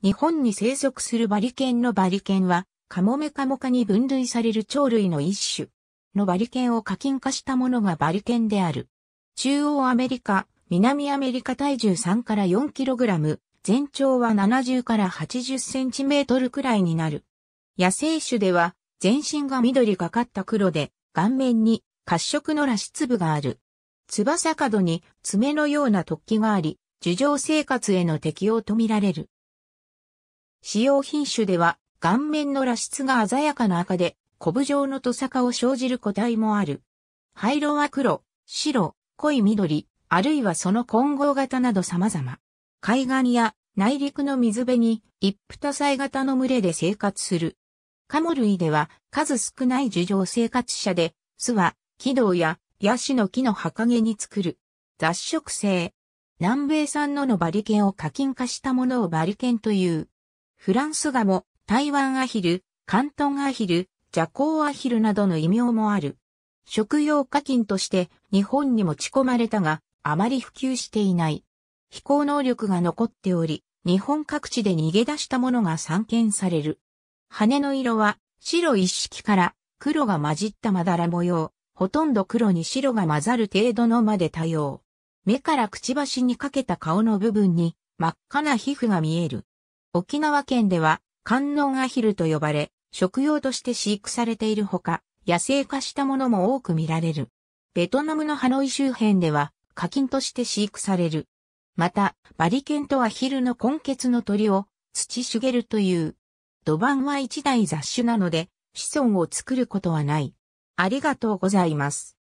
日本に生息するバリケンのバリケンは、カモメカモカに分類される鳥類の一種のバリケンを課金化したものがバリケンである。中央アメリカ、南アメリカ体重3から 4kg、全長は70から80センチメートルくらいになる。野生種では、全身が緑がかった黒で、顔面に褐色のラシ粒がある。翼角に爪のような突起があり、樹上生活への適応とみられる。使用品種では、顔面の裸質が鮮やかな赤で、コブ状のトサカを生じる個体もある。灰色は黒、白、濃い緑、あるいはその混合型など様々。海岸や内陸の水辺に一夫多妻型の群れで生活する。カモ類では数少ない樹上生活者で、巣は木道やヤシの木の葉陰に作る。雑食性。南米産ののバリケンを課金化したものをバリケンという。フランスガモ、台湾アヒル、関東アヒル、ジャコウアヒルなどの異名もある。食用課金として日本に持ち込まれたが、あまり普及していない。飛行能力が残っており、日本各地で逃げ出したものが散見される。羽の色は白一色から黒が混じったまだら模様、ほとんど黒に白が混ざる程度のまで多様。目からくちばしにかけた顔の部分に真っ赤な皮膚が見える。沖縄県では、観音アヒルと呼ばれ、食用として飼育されているほか、野生化したものも多く見られる。ベトナムのハノイ周辺では、課金として飼育される。また、バリケンとアヒルの根血の鳥を、土茂るという。土板は一台雑種なので、子孫を作ることはない。ありがとうございます。